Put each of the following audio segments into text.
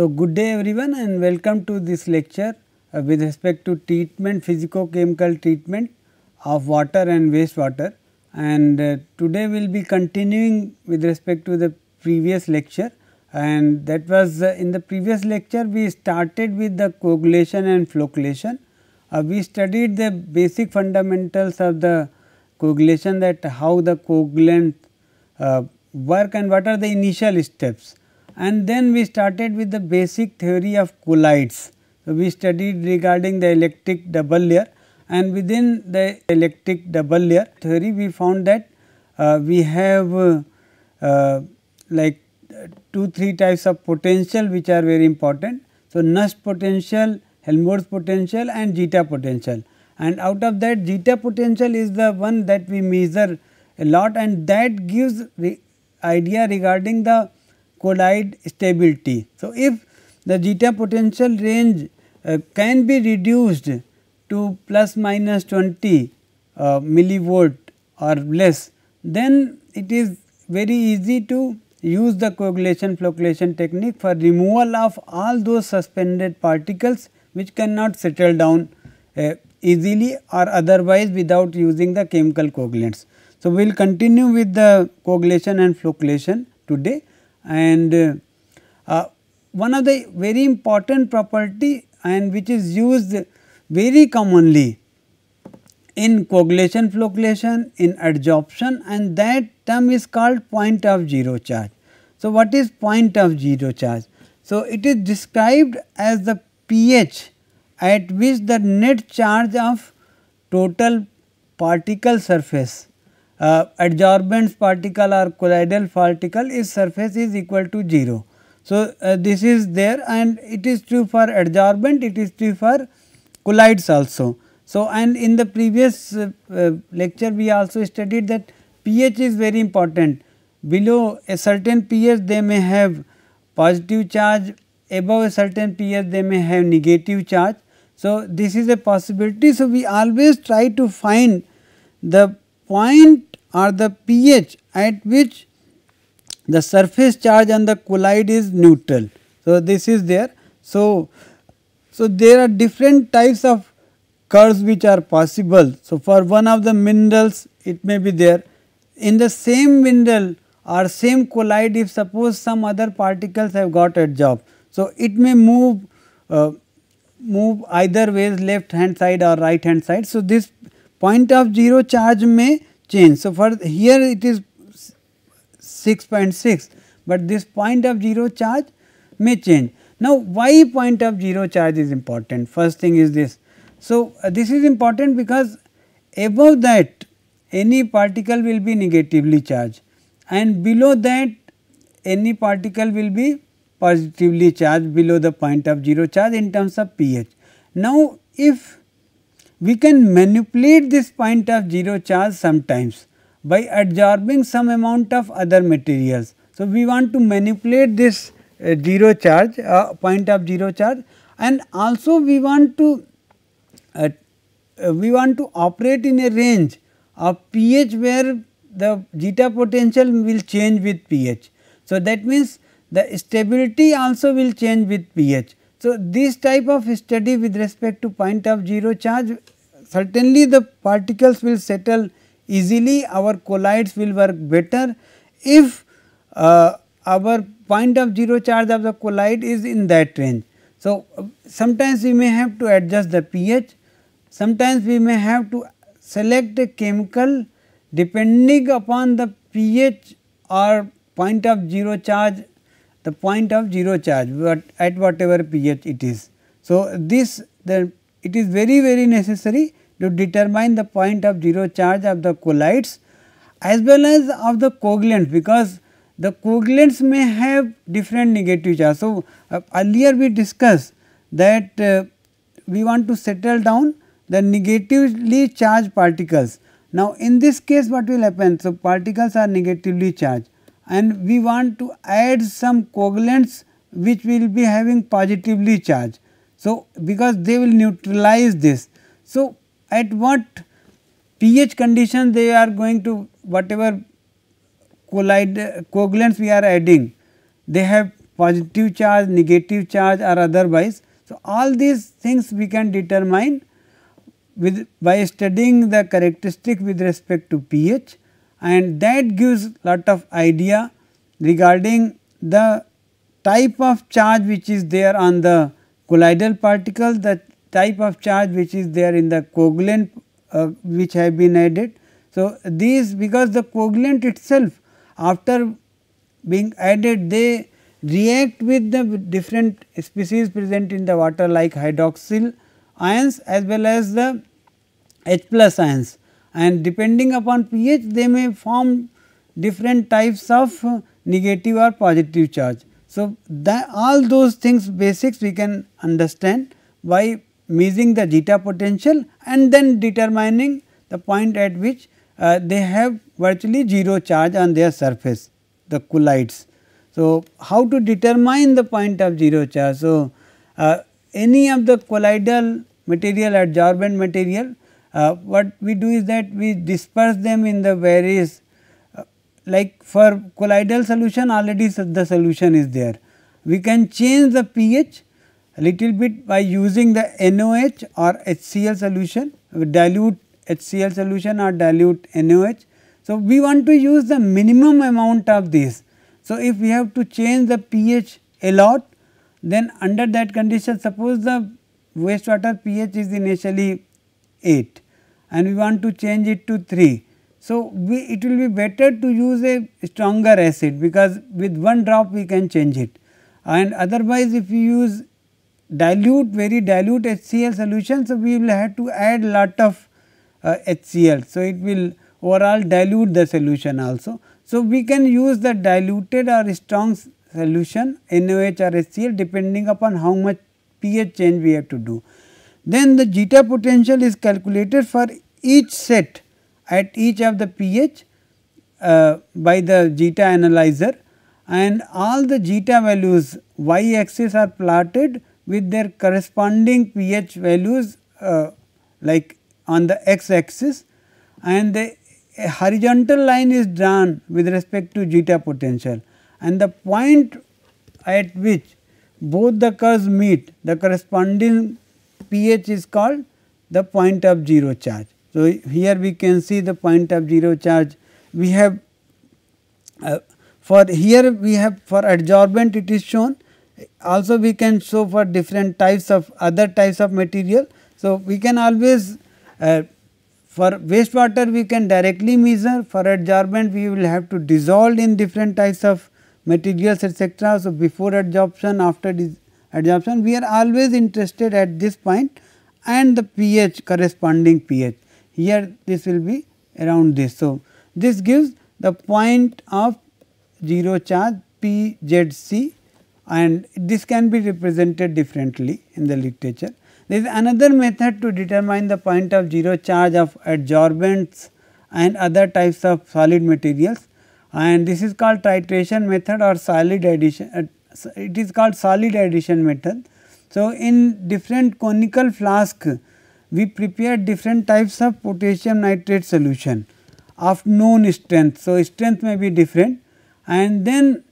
So, good day everyone and welcome to this lecture uh, with respect to treatment physico-chemical treatment of water and wastewater and uh, today we will be continuing with respect to the previous lecture and that was uh, in the previous lecture we started with the coagulation and flocculation. Uh, we studied the basic fundamentals of the coagulation that how the coagulant uh, work and what are the initial steps and then we started with the basic theory of collides. So, we studied regarding the electric double layer and within the electric double layer theory we found that uh, we have uh, uh, like 2 3 types of potential which are very important. So, Nust potential, Helmholtz potential and zeta potential and out of that zeta potential is the one that we measure a lot and that gives re idea regarding the Colloid stability. So, if the zeta potential range uh, can be reduced to plus minus 20 uh, millivolt or less, then it is very easy to use the coagulation flocculation technique for removal of all those suspended particles which cannot settle down uh, easily or otherwise without using the chemical coagulants. So, we will continue with the coagulation and flocculation today and uh, uh, one of the very important property and which is used very commonly in coagulation flow in adsorption and that term is called point of zero charge. So, what is point of zero charge? So, it is described as the pH at which the net charge of total particle surface uh, adsorbent particle or colloidal particle if surface is equal to 0. So, uh, this is there and it is true for adsorbent, it is true for colloids also. So, and in the previous uh, uh, lecture we also studied that pH is very important. Below a certain pH they may have positive charge, above a certain pH they may have negative charge. So, this is a possibility. So, we always try to find the point are the pH at which the surface charge and the collide is neutral. So, this is there. So, so there are different types of curves which are possible. So, for one of the minerals it may be there. In the same mineral or same collide if suppose some other particles have got adsorbed. So, it may move uh, move either ways left hand side or right hand side. So, this point of zero charge may change. So, for here it is 6.6, but this point of 0 charge may change. Now, why point of 0 charge is important? First thing is this. So, uh, this is important because above that any particle will be negatively charged and below that any particle will be positively charged below the point of 0 charge in terms of pH. Now, if we can manipulate this point of zero charge sometimes by adsorbing some amount of other materials. So, we want to manipulate this uh, zero charge uh, point of zero charge and also we want to uh, uh we want to operate in a range of pH where the zeta potential will change with pH. So, that means the stability also will change with pH. So, this type of study with respect to point of zero charge certainly the particles will settle easily our collides will work better if uh, our point of zero charge of the collide is in that range. So, sometimes we may have to adjust the pH, sometimes we may have to select a chemical depending upon the pH or point of zero charge the point of zero charge but at whatever pH it is. So, this then it is very very necessary to determine the point of zero charge of the colloids as well as of the coagulants because the coagulants may have different negative charge. So, uh, earlier we discussed that uh, we want to settle down the negatively charged particles. Now, in this case what will happen? So, particles are negatively charged and we want to add some coagulants which will be having positively charge. So, because they will neutralize this. So, at what pH condition they are going to whatever collide, coagulants we are adding, they have positive charge, negative charge or otherwise. So, all these things we can determine with by studying the characteristic with respect to pH and that gives lot of idea regarding the type of charge which is there on the colloidal particle, the type of charge which is there in the coagulant uh, which have been added. So, these because the coagulant itself after being added they react with the different species present in the water like hydroxyl ions as well as the H plus ions and depending upon pH they may form different types of negative or positive charge. So, all those things basics we can understand by measuring the zeta potential and then determining the point at which uh, they have virtually zero charge on their surface the collides. So, how to determine the point of zero charge? So, uh, any of the colloidal material adsorbent material uh, what we do is that we disperse them in the various uh, like for colloidal solution already the solution is there. We can change the pH a little bit by using the NOH or HCl solution, dilute HCl solution or dilute NOH. So, we want to use the minimum amount of this. So, if we have to change the pH a lot then under that condition suppose the wastewater pH is initially 8 and we want to change it to 3. So, we it will be better to use a stronger acid because with one drop we can change it and otherwise if you use dilute very dilute HCl solution. So, we will have to add lot of uh, HCl. So, it will overall dilute the solution also. So, we can use the diluted or strong solution NaOH or HCl depending upon how much pH change we have to do. Then the zeta potential is calculated for each set at each of the pH uh, by the zeta analyzer and all the zeta values y axis are plotted with their corresponding pH values uh, like on the x axis and the horizontal line is drawn with respect to zeta potential and the point at which both the curves meet the corresponding pH is called the point of zero charge. So, here we can see the point of zero charge we have uh, for here we have for adsorbent it is shown also we can show for different types of other types of material. So, we can always uh, for wastewater we can directly measure for adsorbent we will have to dissolve in different types of materials etc. So, before adsorption after dis adsorption. We are always interested at this point and the pH corresponding pH. Here this will be around this. So, this gives the point of 0 charge P Z C and this can be represented differently in the literature. There is another method to determine the point of 0 charge of adsorbents and other types of solid materials and this is called titration method or solid addition, so it is called solid addition method. So, in different conical flask we prepare different types of potassium nitrate solution of known strength. So, strength may be different and then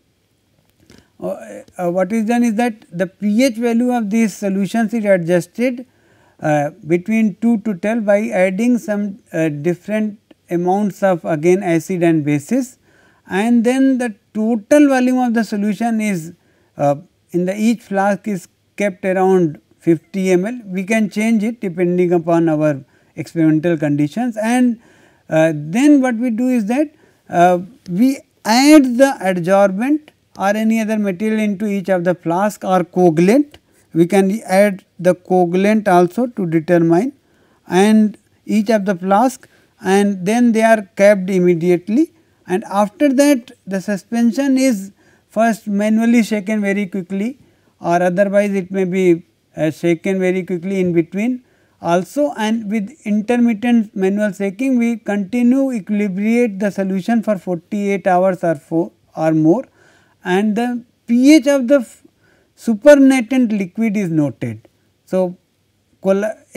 uh, uh, what is done is that the pH value of these solutions is adjusted uh, between 2 to 12 by adding some uh, different amounts of again acid and bases and then the total volume of the solution is uh, in the each flask is kept around 50 ml. We can change it depending upon our experimental conditions and uh, then what we do is that uh, we add the adsorbent or any other material into each of the flask or coagulant. We can add the coagulant also to determine and each of the flask and then they are capped immediately and after that the suspension is first manually shaken very quickly or otherwise it may be uh, shaken very quickly in between also and with intermittent manual shaking we continue equilibrate the solution for 48 hours or, four or more and the pH of the supernatant liquid is noted. So,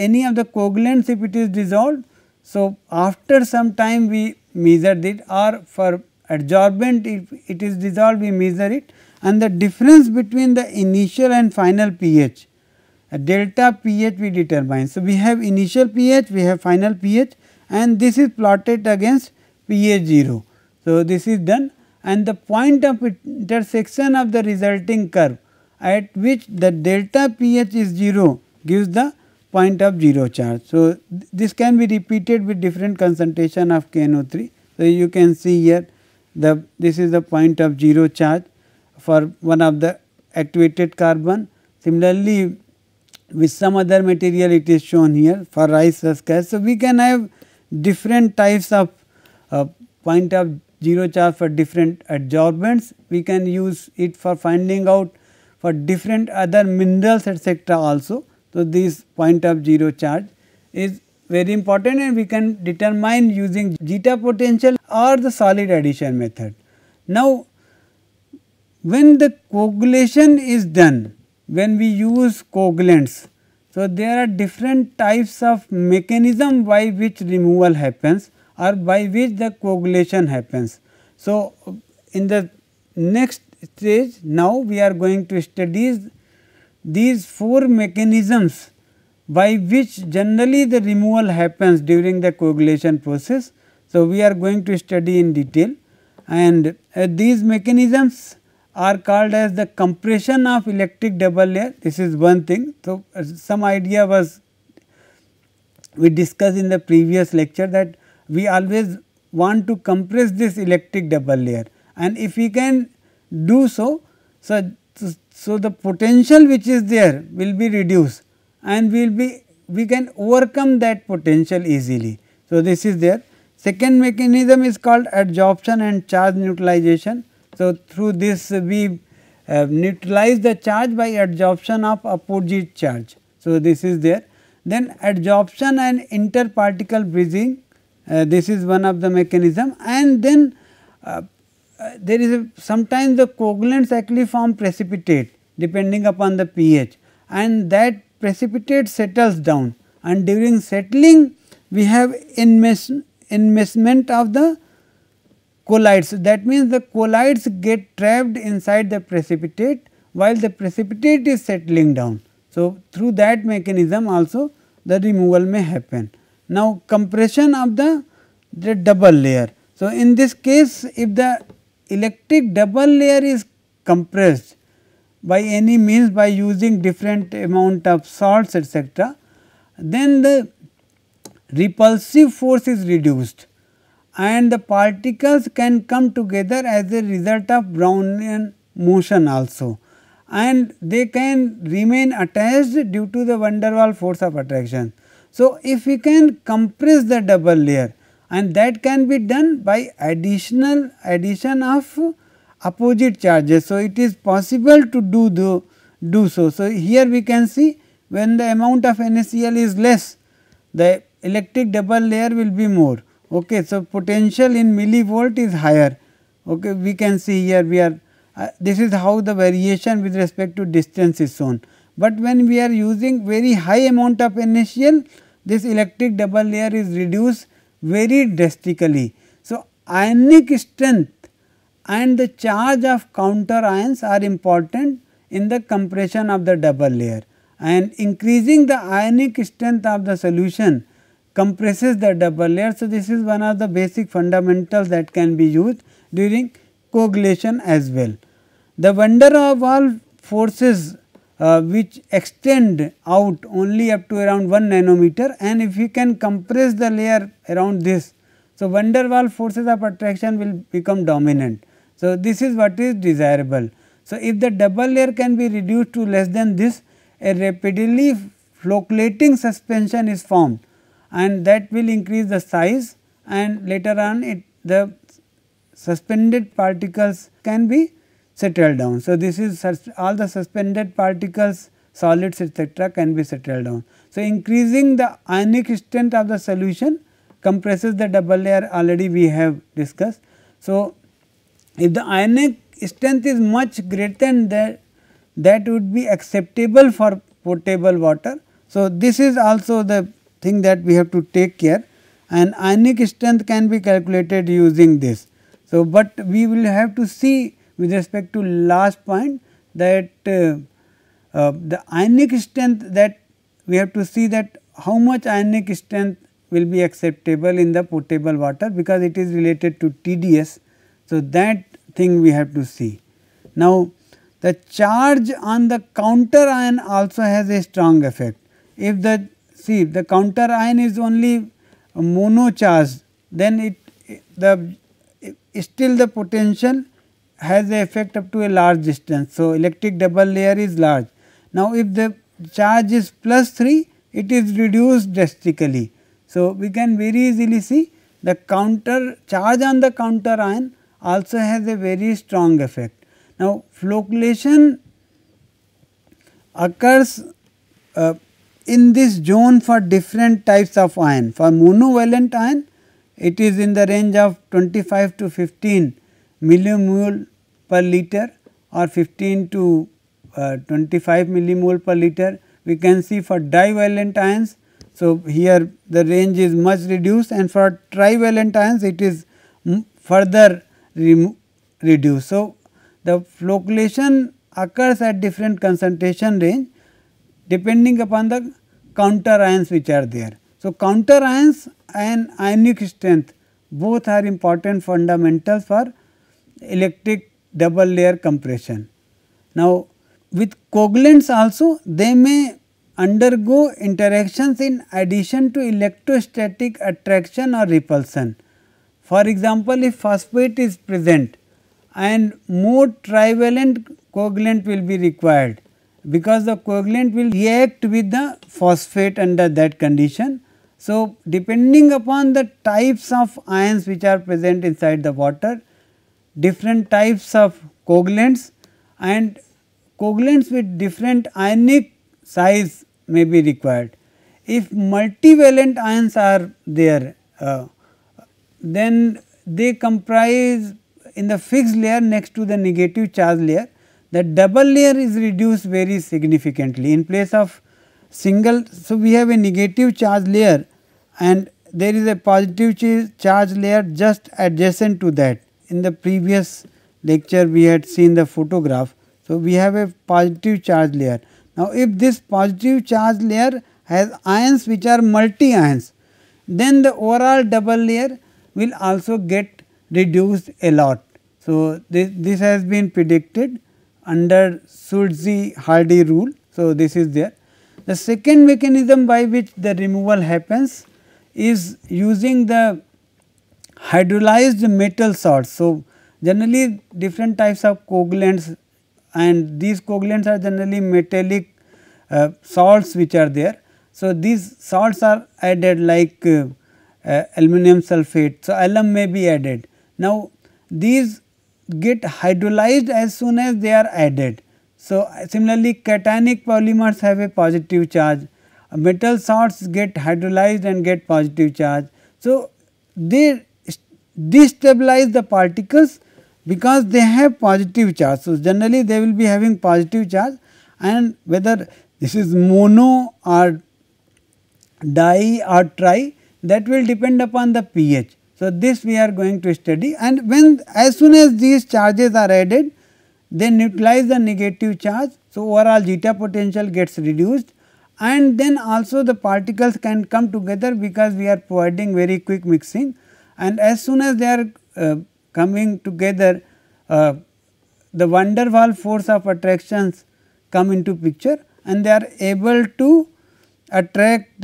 any of the coagulants if it is dissolved, so after some time we measure it or for adsorbent if it is dissolved we measure it and the difference between the initial and final pH a delta pH we determine. So, we have initial pH we have final pH and this is plotted against pH 0. So, this is done and the point of intersection of the resulting curve at which the delta pH is 0 gives the point of 0 charge. So, this can be repeated with different concentration of KNO3. So, you can see here the this is the point of zero charge for one of the activated carbon. Similarly, with some other material it is shown here for rice husk gas. So, we can have different types of uh, point of zero charge for different adsorbents. We can use it for finding out for different other minerals etc. also. So, this point of zero charge is very important and we can determine using zeta potential or the solid addition method. Now, when the coagulation is done, when we use coagulants, so there are different types of mechanism by which removal happens or by which the coagulation happens. So, in the next stage now we are going to study these four mechanisms by which generally the removal happens during the coagulation process. So, we are going to study in detail and uh, these mechanisms are called as the compression of electric double layer this is one thing. So, uh, some idea was we discussed in the previous lecture that we always want to compress this electric double layer and if we can do so, so, so the potential which is there will be reduced and we will be we can overcome that potential easily. So, this is there. Second mechanism is called adsorption and charge neutralization. So, through this we uh, neutralize the charge by adsorption of opposite charge. So, this is there. Then adsorption and interparticle bridging, uh, this is one of the mechanism and then uh, uh there is a, sometimes the coagulants actually form precipitate depending upon the pH and that precipitate settles down and during settling we have enmeshment of the collides that means the collides get trapped inside the precipitate while the precipitate is settling down. So, through that mechanism also the removal may happen. Now, compression of the, the double layer. So, in this case if the electric double layer is compressed by any means by using different amount of salts etc., then the repulsive force is reduced and the particles can come together as a result of Brownian motion also and they can remain attached due to the van der Waals force of attraction. So, if we can compress the double layer and that can be done by additional addition of opposite charges. So, it is possible to do the, do so. So, here we can see when the amount of NaCl is less the electric double layer will be more. Okay, so, potential in millivolt is higher. Okay, we can see here we are uh, this is how the variation with respect to distance is shown. But when we are using very high amount of NaCl this electric double layer is reduced very drastically. So, ionic strength and the charge of counter ions are important in the compression of the double layer and increasing the ionic strength of the solution compresses the double layer. So, this is one of the basic fundamentals that can be used during coagulation as well. The wonder of all forces uh, which extend out only up to around 1 nanometer and if you can compress the layer around this. So, van der Waal forces of attraction will become dominant so, this is what is desirable. So, if the double layer can be reduced to less than this, a rapidly flocculating suspension is formed and that will increase the size and later on it the suspended particles can be settled down. So, this is all the suspended particles solids etc., can be settled down. So, increasing the ionic strength of the solution compresses the double layer already we have discussed. So, if the ionic strength is much greater than that, that would be acceptable for potable water. So, this is also the thing that we have to take care and ionic strength can be calculated using this. So, but we will have to see with respect to last point that uh, uh, the ionic strength that we have to see that how much ionic strength will be acceptable in the potable water because it is related to TDS so, that thing we have to see. Now, the charge on the counter ion also has a strong effect. If the see if the counter ion is only mono charged, then it the still the potential has a effect up to a large distance. So, electric double layer is large. Now, if the charge is plus 3, it is reduced drastically. So, we can very easily see the counter charge on the counter ion also has a very strong effect. Now, flocculation occurs uh, in this zone for different types of iron. For monovalent iron, it is in the range of 25 to 15 millimole per liter or 15 to uh, 25 millimole per liter. We can see for divalent ions, so here the range is much reduced and for trivalent ions it is further reduce. So, the flocculation occurs at different concentration range depending upon the counter ions which are there. So, counter ions and ionic strength both are important fundamentals for electric double layer compression. Now, with coagulants also they may undergo interactions in addition to electrostatic attraction or repulsion. For example, if phosphate is present and more trivalent coagulant will be required because the coagulant will react with the phosphate under that condition. So, depending upon the types of ions which are present inside the water, different types of coagulants and coagulants with different ionic size may be required. If multivalent ions are there, uh, then they comprise in the fixed layer next to the negative charge layer. The double layer is reduced very significantly in place of single. So, we have a negative charge layer and there is a positive charge layer just adjacent to that. In the previous lecture we had seen the photograph. So, we have a positive charge layer. Now, if this positive charge layer has ions which are multi ions, then the overall double layer will also get reduced a lot. So, this, this has been predicted under Sulzi Hardy rule. So, this is there. The second mechanism by which the removal happens is using the hydrolyzed metal salts. So, generally different types of coagulants and these coagulants are generally metallic uh, salts which are there. So, these salts are added like uh, uh, aluminum sulphate. So, alum may be added. Now, these get hydrolyzed as soon as they are added. So, similarly cationic polymers have a positive charge, metal salts get hydrolyzed and get positive charge. So, they destabilize the particles because they have positive charge. So, generally they will be having positive charge and whether this is mono or di or tri, that will depend upon the pH. So, this we are going to study and when as soon as these charges are added they neutralize the negative charge. So, overall zeta potential gets reduced and then also the particles can come together because we are providing very quick mixing and as soon as they are uh, coming together uh, the van der Waal force of attractions come into picture and they are able to attract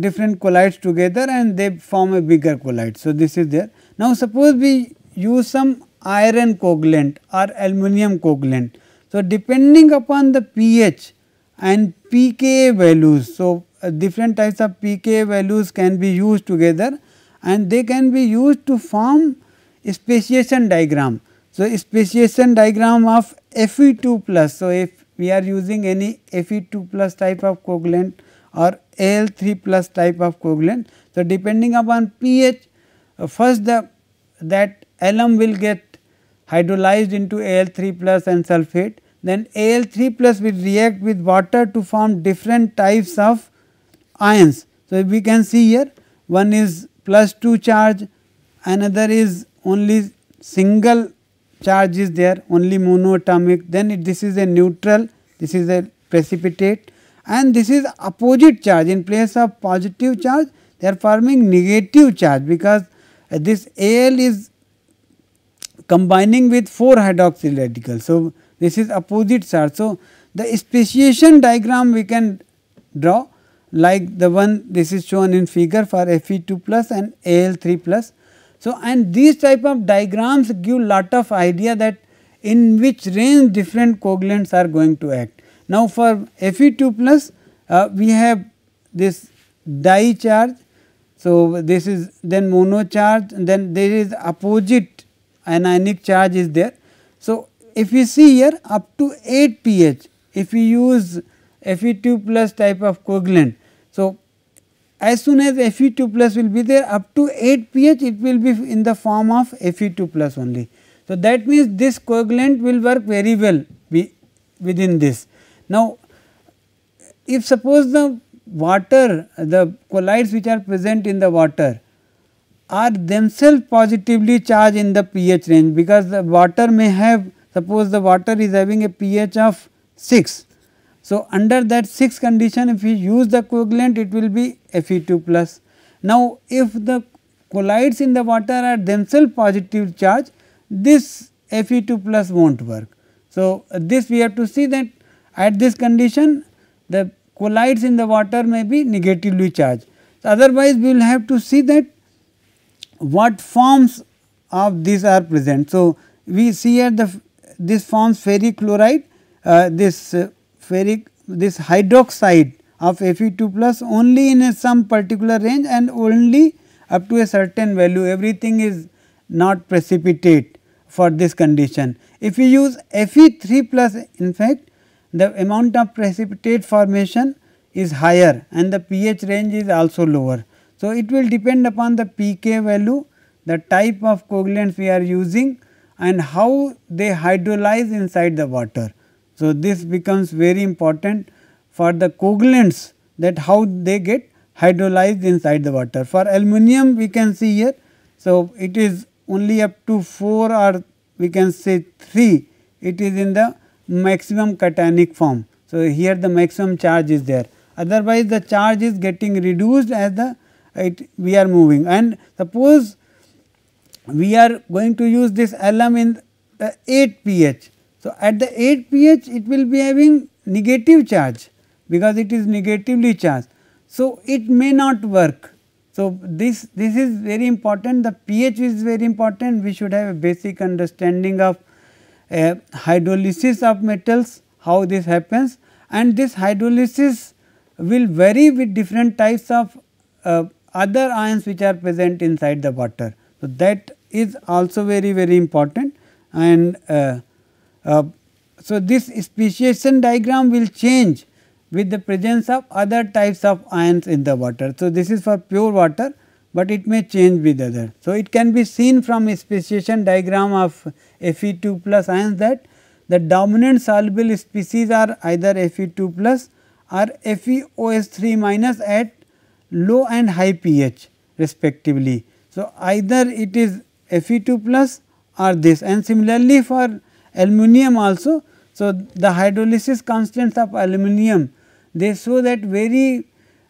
different collides together and they form a bigger collide. So, this is there. Now, suppose we use some iron coagulant or aluminum coagulant. So, depending upon the pH and pKa values. So, uh, different types of pKa values can be used together and they can be used to form speciation diagram. So, speciation diagram of Fe2 plus. So, if we are using any Fe2 plus type of coagulant or Al3 plus type of coagulant. So, depending upon pH uh, first the that alum will get hydrolyzed into Al3 plus and sulfate then Al3 plus will react with water to form different types of ions. So, we can see here one is plus 2 charge another is only single charge is there only monoatomic then it, this is a neutral this is a precipitate and this is opposite charge in place of positive charge they are forming negative charge because uh, this Al is combining with 4 hydroxyl radical. So, this is opposite charge. So, the speciation diagram we can draw like the one this is shown in figure for Fe2 plus and Al3 plus. So, and these type of diagrams give lot of idea that in which range different coagulants are going to act. Now, for Fe2 plus uh, we have this di charge. So, this is then mono charge and then there is opposite anionic charge is there. So, if you see here up to 8 pH if we use Fe2 plus type of coagulant. So, as soon as Fe2 plus will be there up to 8 pH it will be in the form of Fe2 plus only. So, that means this coagulant will work very well within this. Now, if suppose the water, the colloids which are present in the water are themselves positively charged in the pH range because the water may have suppose the water is having a pH of 6. So, under that 6 condition if we use the coagulant it will be Fe2 plus. Now, if the colloids in the water are themselves positive charge this Fe2 plus will not work. So, this we have to see that at this condition, the collides in the water may be negatively charged. So, otherwise we will have to see that what forms of these are present. So, we see here the this forms ferric chloride, uh, this uh, ferric this hydroxide of Fe2 plus only in some particular range and only up to a certain value everything is not precipitate for this condition. If we use Fe3 plus in fact the amount of precipitate formation is higher and the pH range is also lower. So, it will depend upon the pK value, the type of coagulants we are using and how they hydrolyze inside the water. So, this becomes very important for the coagulants that how they get hydrolyzed inside the water. For aluminum we can see here, so it is only up to 4 or we can say 3, it is in the maximum cationic form. So, here the maximum charge is there otherwise the charge is getting reduced as the it we are moving and suppose we are going to use this alum in the 8 pH. So, at the 8 pH it will be having negative charge because it is negatively charged. So, it may not work. So, this, this is very important the pH is very important we should have a basic understanding of a hydrolysis of metals, how this happens and this hydrolysis will vary with different types of uh, other ions which are present inside the water. So, that is also very very important and uh, uh so this speciation diagram will change with the presence of other types of ions in the water. So, this is for pure water but it may change with other. So, it can be seen from speciation diagram of Fe2 plus ions that the dominant soluble species are either Fe2 plus or feos 3 minus at low and high pH respectively. So, either it is Fe2 plus or this and similarly for aluminum also. So, the hydrolysis constants of aluminum they show that very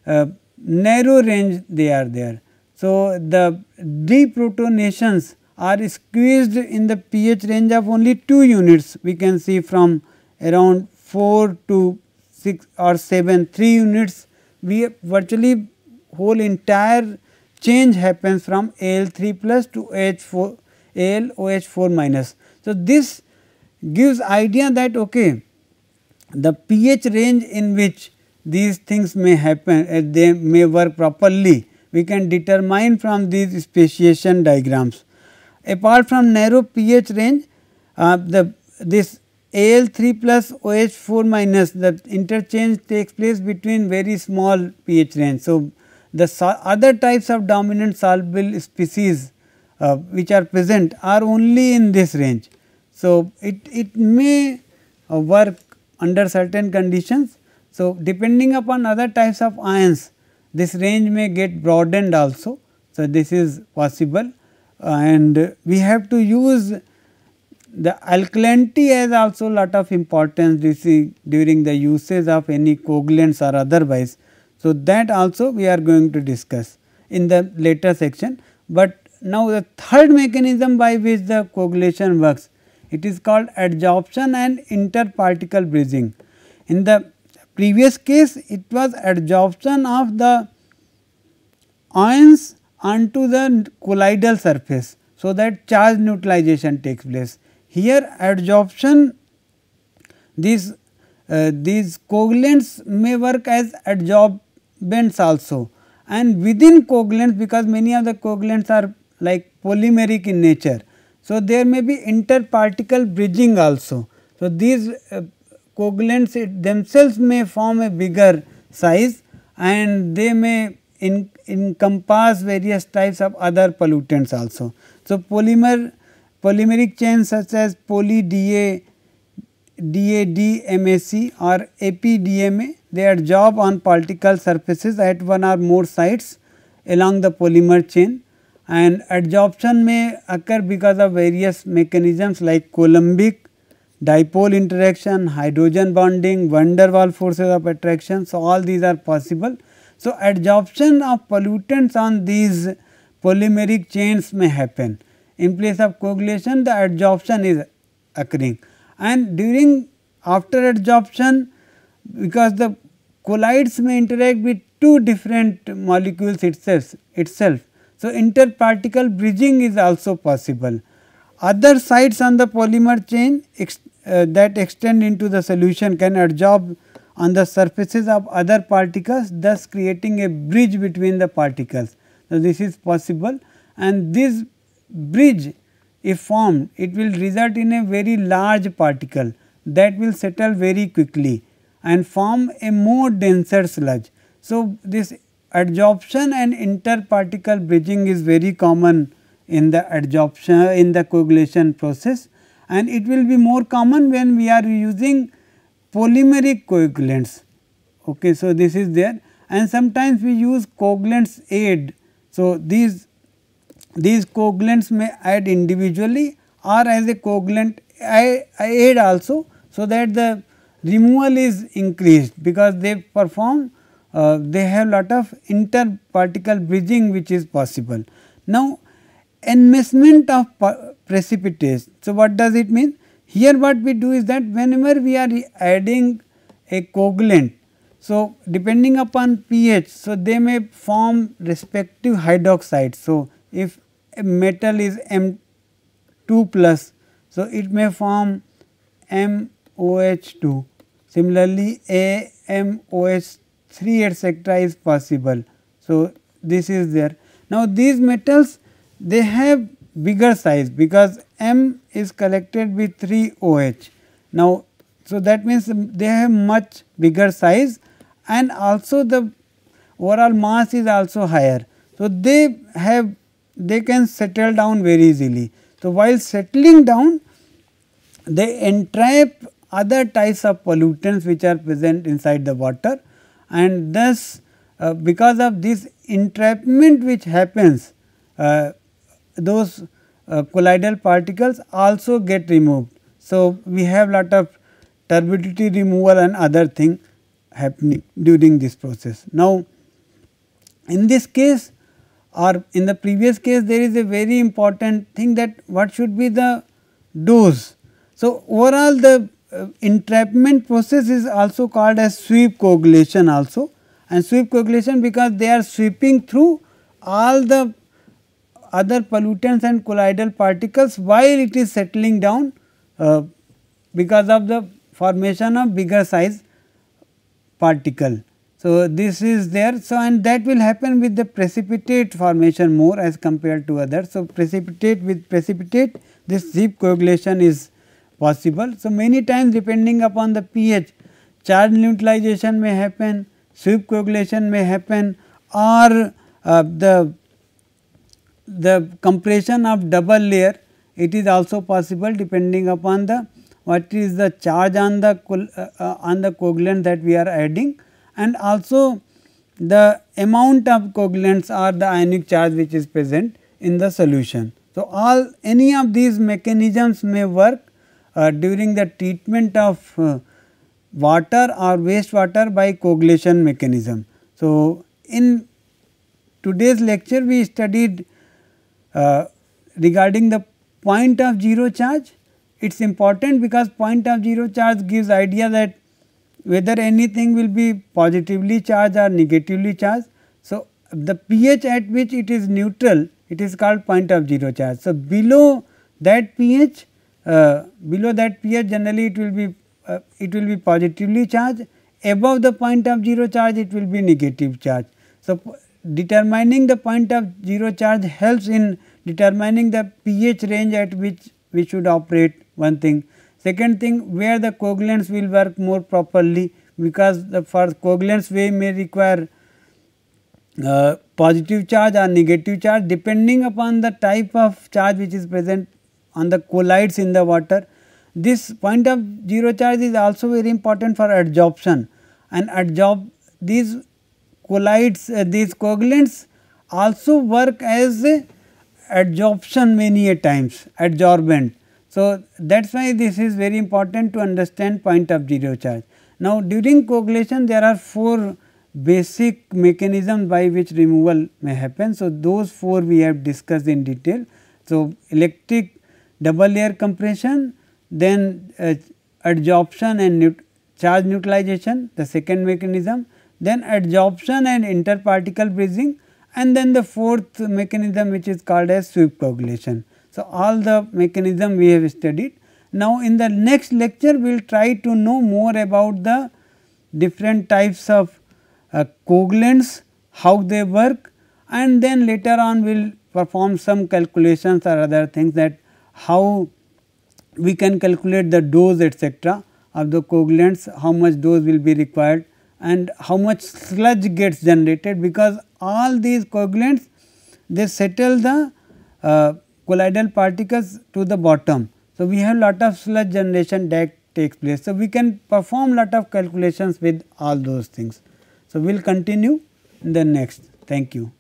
uh, narrow range they are there. So, the deprotonations are squeezed in the pH range of only 2 units we can see from around 4 to 6 or 7 3 units we virtually whole entire change happens from Al3 plus to H4 Al 4 minus. So, this gives idea that okay the pH range in which these things may happen uh, they may work properly we can determine from these speciation diagrams. Apart from narrow pH range, uh, the this Al3 plus OH4 minus the interchange takes place between very small pH range. So, the other types of dominant soluble species uh, which are present are only in this range. So, it, it may uh, work under certain conditions. So, depending upon other types of ions this range may get broadened also. So, this is possible uh, and we have to use the alkalinity has also lot of importance during the usage of any coagulants or otherwise. So, that also we are going to discuss in the later section. But now, the third mechanism by which the coagulation works it is called adsorption and interparticle bridging. In the previous case it was adsorption of the ions onto the colloidal surface. So, that charge neutralization takes place. Here adsorption these uh, these coagulants may work as adsorbents also and within coagulants because many of the coagulants are like polymeric in nature. So, there may be interparticle bridging also. So, these uh, coagulants it themselves may form a bigger size and they may in, encompass various types of other pollutants also. So, polymer polymeric chains such as poly DA, DADMAC or APDMA their job on particle surfaces at one or more sites along the polymer chain and adsorption may occur because of various mechanisms like Coulombic dipole interaction, hydrogen bonding, van der Waals forces of attraction. So all these are possible. So, adsorption of pollutants on these polymeric chains may happen. In place of coagulation, the adsorption is occurring and during after adsorption, because the collides may interact with two different molecules itself. itself. So, interparticle bridging is also possible. Other sites on the polymer chain ex, uh, that extend into the solution can adsorb on the surfaces of other particles thus creating a bridge between the particles. So, this is possible and this bridge if formed it will result in a very large particle that will settle very quickly and form a more denser sludge. So, this adsorption and interparticle bridging is very common in the adsorption in the coagulation process and it will be more common when we are using polymeric coagulants. Okay, so, this is there and sometimes we use coagulants aid. So, these these coagulants may add individually or as a coagulant aid also. So, that the removal is increased because they perform uh, they have lot of interparticle bridging which is possible. Now, enmeshment of precipitation. So, what does it mean? Here what we do is that whenever we are adding a coagulant, so depending upon pH, so they may form respective hydroxides. So, if a metal is M2 plus, so it may form MOH2. Similarly, AMOH3 etc. is possible. So, this is there. Now, these metals they have bigger size because M is collected with 3 OH. Now, so that means they have much bigger size and also the overall mass is also higher. So, they have they can settle down very easily. So, while settling down they entrap other types of pollutants which are present inside the water and thus uh, because of this entrapment which happens uh, those uh, colloidal particles also get removed. So, we have lot of turbidity removal and other thing happening during this process. Now, in this case or in the previous case there is a very important thing that what should be the dose. So, overall the uh, entrapment process is also called as sweep coagulation also and sweep coagulation because they are sweeping through all the other pollutants and colloidal particles while it is settling down uh, because of the formation of bigger size particle. So, this is there. So, and that will happen with the precipitate formation more as compared to others. So, precipitate with precipitate this zip coagulation is possible. So, many times depending upon the pH charge neutralization may happen, sweep coagulation may happen or uh, the the compression of double layer it is also possible depending upon the what is the charge on the uh, uh, on the coagulant that we are adding and also the amount of coagulants or the ionic charge which is present in the solution. So, all any of these mechanisms may work uh, during the treatment of uh, water or wastewater by coagulation mechanism. So, in today's lecture we studied uh, regarding the point of zero charge, it is important because point of zero charge gives idea that whether anything will be positively charged or negatively charged. So, the pH at which it is neutral it is called point of zero charge. So, below that pH uh, below that pH generally it will be uh, it will be positively charged above the point of zero charge it will be negative charge. So, determining the point of zero charge helps in determining the pH range at which we should operate one thing. Second thing where the coagulants will work more properly because the for coagulants we may require uh, positive charge or negative charge depending upon the type of charge which is present on the colloids in the water. This point of zero charge is also very important for adsorption and adsorb these colloids uh, these coagulants also work as a adsorption many a times, adsorbent. So, that is why this is very important to understand point of zero charge. Now, during coagulation there are four basic mechanisms by which removal may happen. So, those four we have discussed in detail. So, electric double layer compression, then uh, adsorption and neut charge neutralization the second mechanism, then adsorption and interparticle bridging and then the fourth mechanism which is called as sweep coagulation. So, all the mechanism we have studied. Now, in the next lecture we will try to know more about the different types of uh, coagulants, how they work and then later on we will perform some calculations or other things that how we can calculate the dose etcetera of the coagulants, how much dose will be required and how much sludge gets generated because all these coagulants they settle the uh, colloidal particles to the bottom. So, we have lot of sludge generation that takes place. So, we can perform lot of calculations with all those things. So, we will continue in the next. Thank you.